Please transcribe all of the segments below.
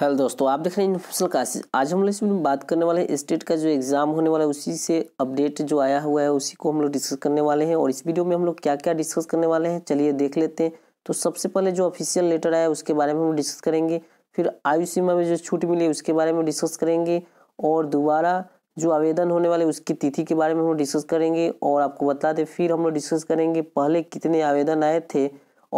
hello दोस्तों आप देख रहे हैं इन्फॉर्मेशन क्लासेज आज हम लोग इस वीडियो में बात करने वाले हैं स्टेट का जो एग्ज़ाम होने वाला है उसी से अपडेट जो आया हुआ है उसी को हम लोग डिस्कस करने वाले हैं और इस वीडियो में हम लोग क्या क्या डिस्कस करने वाले हैं चलिए देख लेते हैं तो सबसे पहले जो ऑफिशियल लेटर आया उसके बारे में हम डिस्कस करेंगे फिर आयु सीमा में जो छूट मिली उसके बारे में डिस्कस करेंगे और दोबारा जो आवेदन होने वाले उसकी तिथि के बारे में हम डिस्कस करेंगे और आपको बता दें फिर हम लोग डिस्कस करेंगे पहले कितने आवेदन आए थे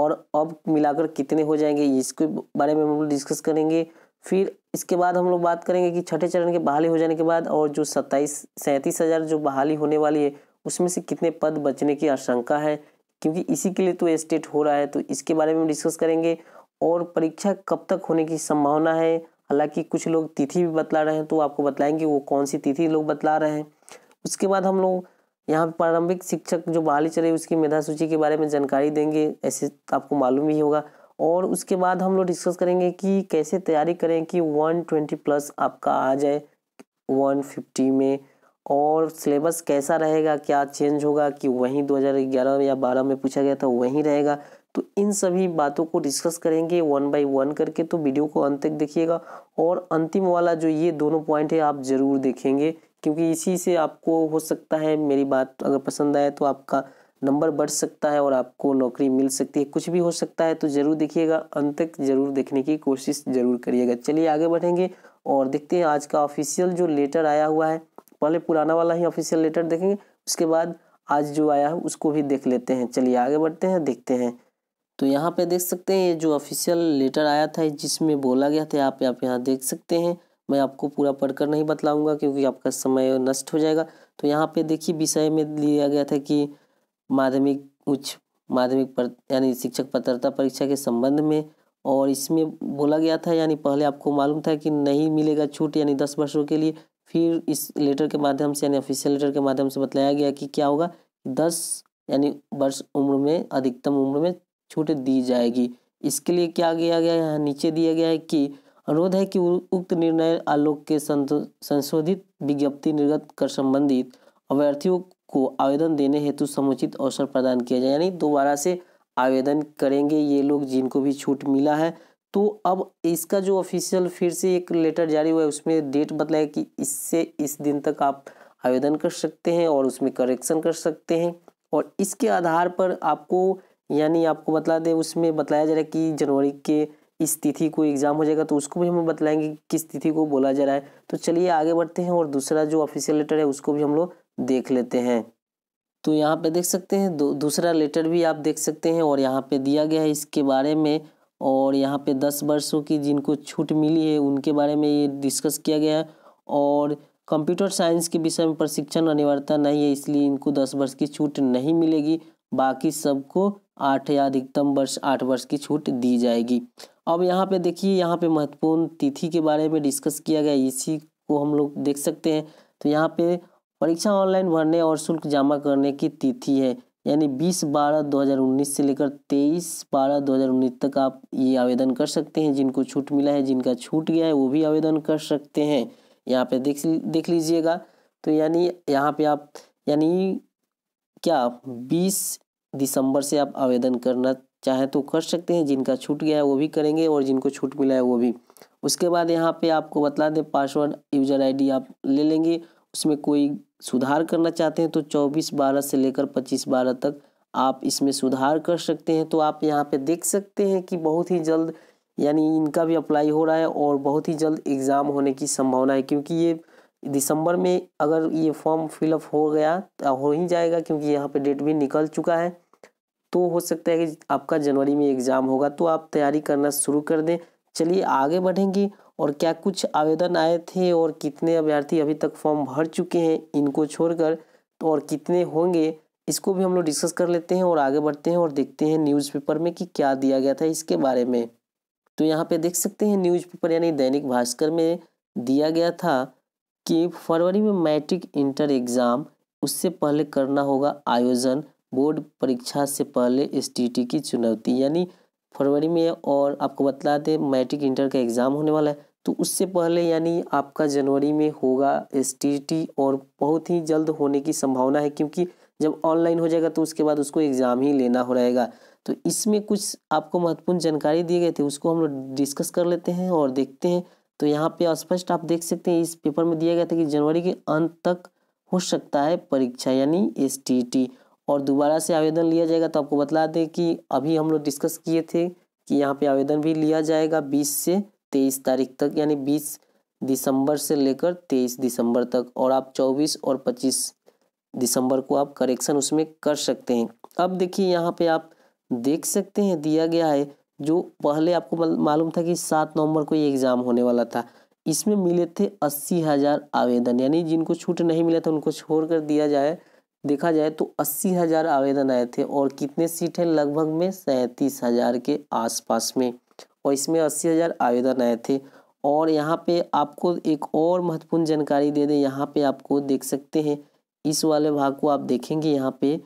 और अब मिलाकर कितने हो जाएंगे इसके बारे में हम लोग डिस्कस करेंगे फिर इसके बाद हम लोग बात करेंगे कि छठे चरण के बहाली हो जाने के बाद और जो सत्ताईस सैंतीस हज़ार जो बहाली होने वाली है उसमें से कितने पद बचने की आशंका है क्योंकि इसी के लिए तो स्टेट हो रहा है तो इसके बारे में डिस्कस करेंगे और परीक्षा कब तक होने की संभावना है हालांकि कुछ लोग तिथि भी बतला रहे हैं तो आपको बताएंगे वो कौन सी तिथि लोग बतला रहे हैं उसके बाद हम लोग यहाँ प्रारंभिक शिक्षक जो बहाली चले उसकी मेधा सूची के बारे में जानकारी देंगे ऐसे आपको मालूम ही होगा और उसके बाद हम लोग डिस्कस करेंगे कि कैसे तैयारी करें कि 120 प्लस आपका आ जाए 150 में और सिलेबस कैसा रहेगा क्या चेंज होगा कि वहीं 2011 या 12 में पूछा गया था वहीं रहेगा तो इन सभी बातों को डिस्कस करेंगे वन बाय वन करके तो वीडियो को अंत तक देखिएगा और अंतिम वाला जो ये दोनों पॉइंट है आप ज़रूर देखेंगे क्योंकि इसी से आपको हो सकता है मेरी बात अगर पसंद आए तो आपका नंबर बढ़ सकता है और आपको नौकरी मिल सकती है कुछ भी हो सकता है तो ज़रूर देखिएगा अंत तक ज़रूर देखने की कोशिश ज़रूर करिएगा चलिए आगे बढ़ेंगे और देखते हैं आज का ऑफिशियल जो लेटर आया हुआ है पहले पुराना वाला ही ऑफिशियल लेटर देखेंगे उसके बाद आज जो आया है उसको भी देख लेते हैं चलिए आगे बढ़ते हैं देखते हैं तो यहाँ पे देख सकते हैं ये जो ऑफिशियल लेटर आया था जिसमें बोला गया था आप आप यहाँ देख सकते हैं मैं आपको पूरा पढ़कर नहीं बतलाऊंगा क्योंकि आपका समय नष्ट हो जाएगा तो यहाँ पे देखिए विषय में लिया गया था कि माध्यमिक उच्च माध्यमिक पर यानी शिक्षक पात्रता परीक्षा के संबंध में और इसमें बोला गया था यानी पहले आपको मालूम था कि नहीं मिलेगा छूट यानी दस वर्षों के लिए फिर इस लेटर के माध्यम से यानी ऑफिशियल लेटर के माध्यम से बताया गया कि क्या होगा दस यानी वर्ष उम्र में अधिकतम उम्र में छूट दी जाएगी इसके लिए क्या किया गया यहाँ नीचे दिया गया है कि अनुरोध है कि उक्त निर्णय आलोक के संशोधित विज्ञप्ति निर्गत कर संबंधित अभ्यर्थियों को आवेदन देने हेतु समुचित अवसर प्रदान किया जाए यानी दोबारा से आवेदन करेंगे ये लोग जिनको भी छूट मिला है तो अब इसका जो ऑफिशियल फिर से एक लेटर जारी हुआ है उसमें डेट बताया कि इससे इस दिन तक आप आवेदन कर सकते हैं और उसमें करेक्शन कर सकते हैं और इसके आधार पर आपको यानी आपको बता दें उसमें बताया जा रहा है कि जनवरी के इस तिथि को एग्ज़ाम हो जाएगा तो उसको भी हमें बताएंगे कि किस तिथि को बोला जा रहा है तो चलिए आगे बढ़ते हैं और दूसरा जो ऑफिशियल लेटर है उसको भी हम लोग देख लेते हैं तो यहाँ पे देख सकते हैं दो दूसरा लेटर भी आप देख सकते हैं और यहाँ पे दिया गया है इसके बारे में और यहाँ पे दस वर्षों की जिनको छूट मिली है उनके बारे में ये डिस्कस किया गया है और कंप्यूटर साइंस के विषय में प्रशिक्षण अनिवार्यता नहीं है इसलिए इनको दस वर्ष की छूट नहीं मिलेगी बाकी सबको आठ या अधिकतम वर्ष आठ वर्ष की छूट दी जाएगी अब यहाँ पे देखिए यहाँ पे महत्वपूर्ण तिथि के बारे में डिस्कस किया गया इसी को हम लोग देख सकते हैं तो यहाँ पे परीक्षा ऑनलाइन भरने और शुल्क जमा करने की तिथि है यानी 20 बारह 2019 से लेकर 23 बारह 2019 तक आप ये आवेदन कर सकते हैं जिनको छूट मिला है जिनका छूट गया है वो भी आवेदन कर सकते हैं यहाँ पे देख देख लीजिएगा तो यानी यहाँ पे आप यानी क्या 20 दिसंबर से आप आवेदन करना चाहें तो कर सकते हैं जिनका छूट गया है वो भी करेंगे और जिनको छूट मिला है वो भी उसके बाद यहाँ पर आपको बतला दें पासवर्ड यूजर आई आप ले लेंगे उसमें कोई सुधार करना चाहते हैं तो चौबीस बारह से लेकर पच्चीस बारह तक आप इसमें सुधार कर सकते हैं तो आप यहाँ पे देख सकते हैं कि बहुत ही जल्द यानी इनका भी अप्लाई हो रहा है और बहुत ही जल्द एग्ज़ाम होने की संभावना है क्योंकि ये दिसंबर में अगर ये फॉर्म फिलअप हो गया तो हो ही जाएगा क्योंकि यहाँ पे डेट भी निकल चुका है तो हो सकता है कि आपका जनवरी में एग्ज़ाम होगा तो आप तैयारी करना शुरू कर दें चलिए आगे बढ़ेंगी और क्या कुछ आवेदन आए थे और कितने अभ्यर्थी अभी तक फॉर्म भर चुके हैं इनको छोड़कर तो और कितने होंगे इसको भी हम लोग डिस्कस कर लेते हैं और आगे बढ़ते हैं और देखते हैं न्यूज़पेपर में कि क्या दिया गया था इसके बारे में तो यहाँ पे देख सकते हैं न्यूज़पेपर यानी दैनिक भास्कर में दिया गया था कि फरवरी में मैट्रिक इंटर एग्ज़ाम उससे पहले करना होगा आयोजन बोर्ड परीक्षा से पहले एस की चुनौती यानी फरवरी में और आपको बतला दें मैट्रिक इंटर का एग्ज़ाम होने वाला है तो उससे पहले यानी आपका जनवरी में होगा एस और बहुत ही जल्द होने की संभावना है क्योंकि जब ऑनलाइन हो जाएगा तो उसके बाद उसको एग्ज़ाम ही लेना हो रहेगा तो इसमें कुछ आपको महत्वपूर्ण जानकारी दिए गए थे उसको हम लोग डिस्कस कर लेते हैं और देखते हैं तो यहाँ पे स्पष्ट आप देख सकते हैं इस पेपर में दिया गया था कि जनवरी के अंत तक हो सकता है परीक्षा यानी एस और दोबारा से आवेदन लिया जाएगा तो आपको बता दें कि अभी हम लोग डिस्कस किए थे कि यहाँ पे आवेदन भी लिया जाएगा बीस से तेईस तारीख तक यानी बीस दिसंबर से लेकर तेईस दिसंबर तक और आप चौबीस और पच्चीस दिसंबर को आप करेक्शन उसमें कर सकते हैं अब देखिए यहाँ पे आप देख सकते हैं दिया गया है जो पहले आपको मालूम था कि सात नवंबर को ये एग्ज़ाम होने वाला था इसमें मिले थे अस्सी हज़ार आवेदन यानी जिनको छूट नहीं मिला था उनको छोड़ कर दिया जाए देखा जाए तो अस्सी हज़ार आवेदन आए थे और कितने सीट हैं लगभग में सैंतीस हज़ार के आसपास में और इसमें अस्सी हज़ार आवेदन आए थे और यहाँ पे आपको एक और महत्वपूर्ण जानकारी दे दें यहाँ पे आपको देख सकते हैं इस वाले भाग को आप देखेंगे यहाँ पे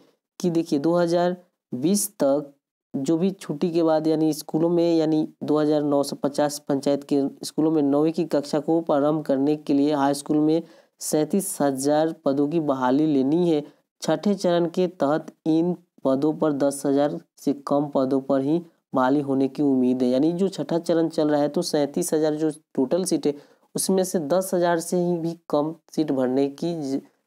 कि देखिए 2020 तक जो भी छुट्टी के बाद यानी स्कूलों में यानी 2950 पंचायत के स्कूलों में नौवीं की कक्षा को प्रारंभ करने के लिए हाई स्कूल में सैंतीस हज़ार पदों की बहाली लेनी है छठे चरण के तहत इन पदों पर दस हजार से कम पदों पर ही बहाली होने की उम्मीद है यानी जो छठा चरण चल रहा है तो सैंतीस हजार जो टोटल सीट है उसमें से दस हजार से ही भी कम सीट भरने की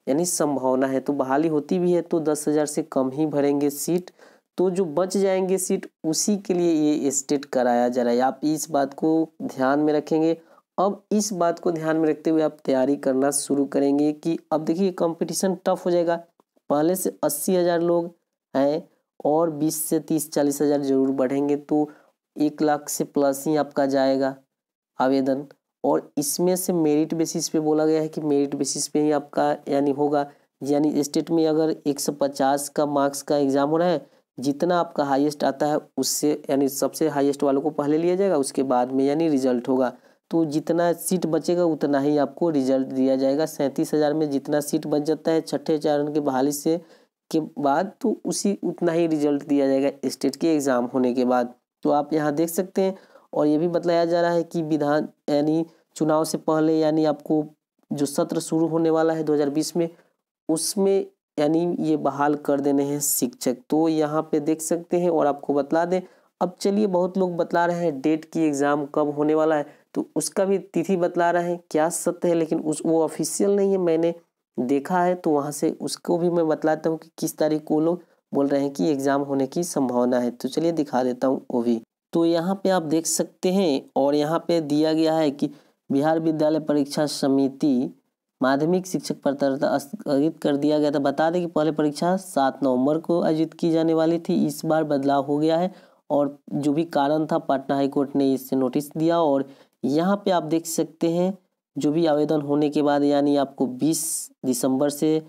यानी संभावना है तो बहाली होती भी है तो दस हजार से कम ही भरेंगे सीट तो जो बच जाएंगे सीट उसी के लिए ये स्टेट कराया जा रहा है आप इस बात को ध्यान में रखेंगे अब इस बात को ध्यान में रखते हुए आप तैयारी करना शुरू करेंगे कि अब देखिए कंपटीशन टफ हो जाएगा पहले से अस्सी हज़ार लोग हैं और बीस से तीस चालीस हज़ार जरूर बढ़ेंगे तो एक लाख से प्लस ही आपका जाएगा आवेदन और इसमें से मेरिट बेसिस पे बोला गया है कि मेरिट बेसिस पे ही आपका यानी होगा यानी स्टेट में अगर एक सौ पचास का मार्क्स का एग्ज़ाम हो रहा है जितना आपका हाईएस्ट आता है उससे यानी सबसे हाईएस्ट वालों को पहले लिया जाएगा उसके बाद में यानी रिजल्ट होगा तो जितना सीट बचेगा उतना ही आपको रिजल्ट दिया जाएगा सैंतीस हज़ार में जितना सीट बच जाता है छठे चरण के बहाली से के बाद तो उसी उतना ही रिजल्ट दिया जाएगा स्टेट के एग्ज़ाम होने के बाद तो आप यहाँ देख सकते हैं और ये भी बताया जा रहा है कि विधान यानी चुनाव से पहले यानी आपको जो सत्र शुरू होने वाला है दो में उसमें यानी ये बहाल कर देने हैं शिक्षक तो यहाँ पे देख सकते हैं और आपको बतला दें अब चलिए बहुत लोग बतला रहे हैं डेट की एग्ज़ाम कब होने वाला है तो उसका भी तिथि बतला रहा है क्या सत्य है लेकिन उस वो ऑफिशियल नहीं है मैंने देखा है तो वहाँ से उसको भी मैं बतलाता हूँ कि किस तारीख को लोग बोल रहे हैं कि एग्ज़ाम होने की संभावना है तो चलिए दिखा देता हूँ वो भी तो यहाँ पे आप देख सकते हैं और यहाँ पे दिया गया है कि बिहार विद्यालय परीक्षा समिति माध्यमिक शिक्षक पात्रता स्थगित कर दिया गया था बता दें कि पहले परीक्षा सात नवंबर को आयोजित की जाने वाली थी इस बार बदलाव हो गया है और जो भी कारण था पटना हाईकोर्ट ने इससे नोटिस दिया और यहाँ पे आप देख सकते हैं जो भी आवेदन होने के बाद यानी आपको 20 दिसंबर से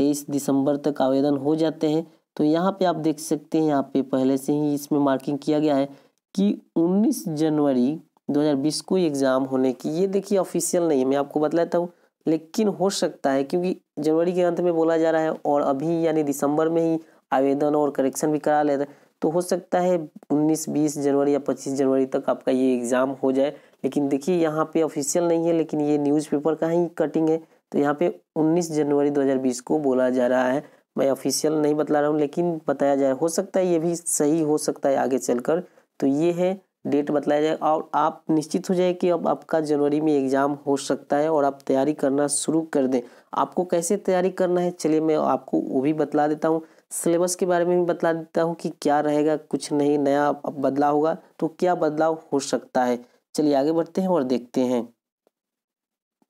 23 दिसंबर तक आवेदन हो जाते हैं तो यहाँ पे आप देख सकते हैं यहाँ पे पहले से ही इसमें मार्किंग किया गया है कि 19 जनवरी 2020 को एग्ज़ाम होने की ये देखिए ऑफिशियल नहीं है मैं आपको बतलाता हूँ लेकिन हो सकता है क्योंकि जनवरी के अंत में बोला जा रहा है और अभी यानी दिसंबर में ही आवेदन और करेक्शन भी करा लेते तो हो सकता है 19, 20 जनवरी या 25 जनवरी तक आपका ये एग्ज़ाम हो जाए लेकिन देखिए यहाँ पे ऑफिशियल नहीं है लेकिन ये न्यूज़पेपर का ही कटिंग है तो यहाँ पे 19 जनवरी 2020 को बोला जा रहा है मैं ऑफिशियल नहीं बता रहा हूँ लेकिन बताया जाए हो सकता है ये भी सही हो सकता है आगे चलकर तो ये है डेट बताया जाए और आप निश्चित हो जाए कि अब आपका जनवरी में एग्ज़ाम हो सकता है और आप तैयारी करना शुरू कर दें आपको कैसे तैयारी करना है चलिए मैं आपको वो भी बतला देता हूँ सिलेबस के बारे में भी बता देता हूँ कि क्या रहेगा कुछ नहीं नया बदलाव होगा तो क्या बदलाव हो सकता है चलिए आगे बढ़ते हैं और देखते हैं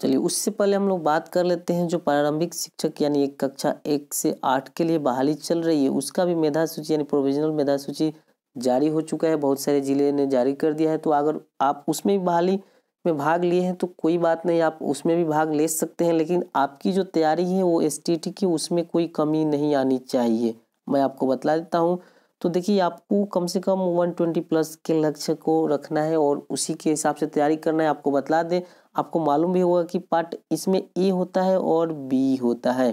चलिए उससे पहले हम लोग बात कर लेते हैं जो प्रारंभिक शिक्षक यानी एक कक्षा एक से आठ के लिए बहाली चल रही है उसका भी मेधा सूची यानी प्रोविजनल मेधा सूची जारी हो चुका है बहुत सारे ज़िले ने जारी कर दिया है तो अगर आप उसमें भी बहाली में भाग लिए हैं तो कोई बात नहीं आप उसमें भी भाग ले सकते हैं लेकिन आपकी जो तैयारी है वो एस की उसमें कोई कमी नहीं आनी चाहिए मैं आपको बता देता हूँ तो देखिए आपको कम से कम 120 प्लस के लक्ष्य को रखना है और उसी के हिसाब से तैयारी करना है आपको बतला दें आपको मालूम भी होगा कि पार्ट इसमें ए होता है और बी होता है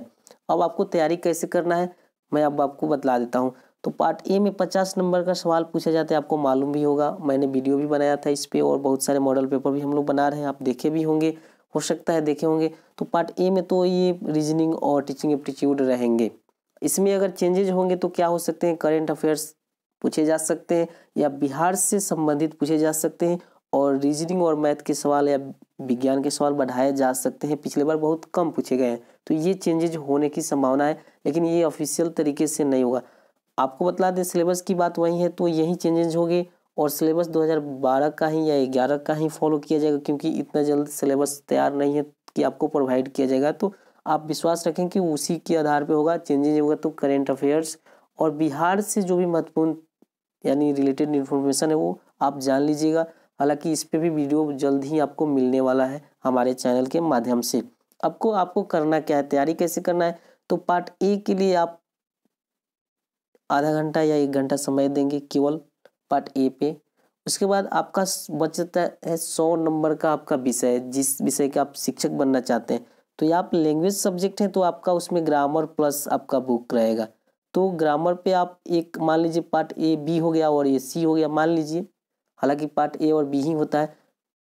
अब आपको तैयारी कैसे करना है मैं अब आपको बतला देता हूँ तो पार्ट ए में पचास नंबर का सवाल पूछा जाता है आपको मालूम भी होगा मैंने वीडियो भी बनाया था इस पर और बहुत सारे मॉडल पेपर भी हम लोग बना रहे हैं आप देखे भी होंगे हो सकता है देखे होंगे तो पार्ट ए में तो ये रीजनिंग और टीचिंग एप्टीट्यूड रहेंगे इसमें अगर चेंजेज होंगे तो क्या हो सकते हैं करेंट अफेयर्स पूछे जा सकते हैं या बिहार से संबंधित पूछे जा सकते हैं और रीजनिंग और मैथ के सवाल या विज्ञान के सवाल बढ़ाए जा सकते हैं पिछले बार बहुत कम पूछे गए हैं तो ये चेंजेज होने की संभावना है लेकिन ये ऑफिशियल तरीके से नहीं होगा आपको बतला दें सिलेबस की बात वही है तो यही चेंजेज होंगे और सिलेबस 2012 का ही या 11 का ही फॉलो किया जाएगा क्योंकि इतना जल्द सिलेबस तैयार नहीं है कि आपको प्रोवाइड किया जाएगा तो आप विश्वास रखें कि उसी के आधार पे होगा चेंजेज होगा तो करेंट अफेयर्स और बिहार से जो भी महत्वपूर्ण यानी रिलेटेड इन्फॉर्मेशन है वो आप जान लीजिएगा हालांकि इस पर भी वीडियो जल्द ही आपको मिलने वाला है हमारे चैनल के माध्यम से आपको आपको करना क्या है तैयारी कैसे करना है तो पार्ट ए के लिए आप आधा घंटा या एक घंटा समय देंगे केवल पार्ट ए पे उसके बाद आपका बचता है सौ नंबर का आपका विषय जिस विषय के आप शिक्षक बनना चाहते हैं तो ये आप लैंग्वेज सब्जेक्ट हैं तो आपका उसमें ग्रामर प्लस आपका बुक रहेगा तो ग्रामर पे आप एक मान लीजिए पार्ट ए बी हो गया और ये सी हो गया मान लीजिए हालांकि पार्ट ए और बी ही होता है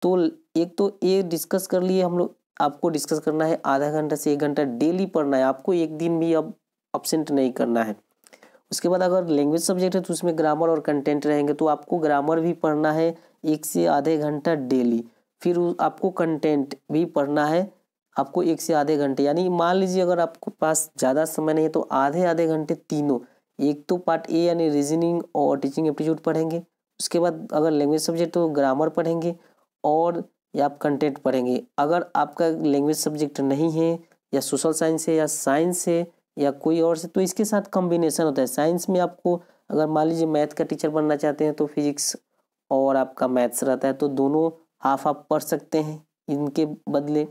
तो एक तो ए डिस्कस कर लिए हम लोग आपको डिस्कस करना है आधा घंटा से एक घंटा डेली पढ़ना है आपको एक दिन भी अब अपसेंट नहीं करना है उसके बाद अगर लैंग्वेज सब्जेक्ट है तो उसमें ग्रामर और कंटेंट रहेंगे तो आपको ग्रामर भी पढ़ना है एक से आधे घंटा डेली फिर आपको कंटेंट भी पढ़ना है आपको एक से आधे घंटे यानी मान लीजिए अगर आपके पास ज़्यादा समय नहीं है तो आधे आधे घंटे तीनों एक तो पार्ट ए यानी रीजनिंग और टीचिंग एप्टीट्यूड पढ़ेंगे उसके बाद अगर लैंग्वेज सब्जेक्ट तो ग्रामर पढ़ेंगे और या आप कंटेंट पढ़ेंगे अगर आपका लैंग्वेज सब्जेक्ट नहीं है या सोशल साइंस है या साइंस है या कोई और से तो इसके साथ कॉम्बिनेशन होता है साइंस में आपको अगर मान लीजिए मैथ का टीचर बनना चाहते हैं तो फिजिक्स और आपका मैथ्स रहता है तो दोनों हाफ आप पढ़ सकते हैं इनके बदले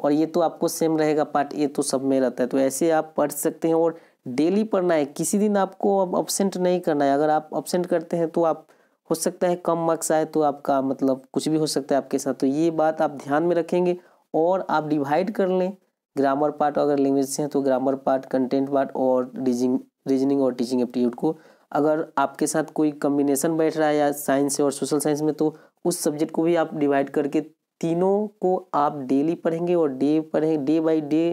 और ये तो आपको सेम रहेगा पार्ट ए तो सब में रहता है तो ऐसे आप पढ़ सकते हैं और डेली पढ़ना है किसी दिन आपको अब अपसेंट नहीं करना है अगर आप अपसेंट करते हैं तो आप हो सकता है कम मार्क्स आए तो आपका मतलब कुछ भी हो सकता है आपके साथ तो ये बात आप ध्यान में रखेंगे और आप डिवाइड कर लें ग्रामर पार्ट अगर लैंग्वेज से हैं तो ग्रामर पार्ट कंटेंट पार्ट और रीजिंग रीजनिंग और टीचिंग एप्टीट्यूड को अगर आपके साथ कोई कम्बिनेशन बैठ रहा है या साइंस और सोशल साइंस में तो उस सब्जेक्ट को भी आप डिवाइड करके तीनों को आप डेली पढ़ेंगे और डे पढ़ेंगे डे बाय डे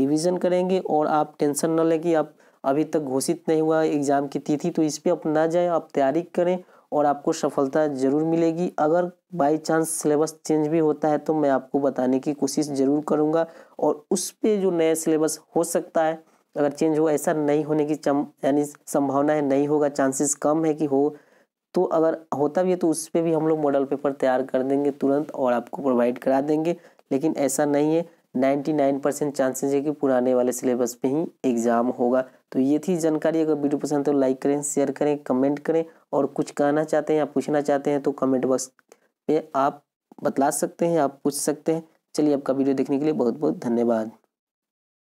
रिवीजन करेंगे और आप टेंशन ना लें कि आप अभी तक घोषित नहीं हुआ एग्ज़ाम की तिथि तो इस पर आप ना जाए आप तैयारी करें और आपको सफलता ज़रूर मिलेगी अगर बाय चांस सिलेबस चेंज भी होता है तो मैं आपको बताने की कोशिश ज़रूर करूँगा और उस पर जो नया सिलेबस हो सकता है अगर चेंज हो ऐसा नहीं होने की यानी संभावना है नहीं होगा चांसेस कम है कि हो तो अगर होता भी है तो उस पर भी हम लोग मॉडल पेपर तैयार कर देंगे तुरंत और आपको प्रोवाइड करा देंगे लेकिन ऐसा नहीं है नाइन्टी नाइन परसेंट चांसेज है कि पुराने वाले सिलेबस पे ही एग्ज़ाम होगा तो ये थी जानकारी अगर वीडियो पसंद तो लाइक करें शेयर करें कमेंट करें और कुछ कहना चाहते हैं या पूछना चाहते हैं तो कमेंट बॉक्स पे आप बतला सकते हैं आप पूछ सकते हैं चलिए आपका वीडियो देखने के लिए बहुत बहुत धन्यवाद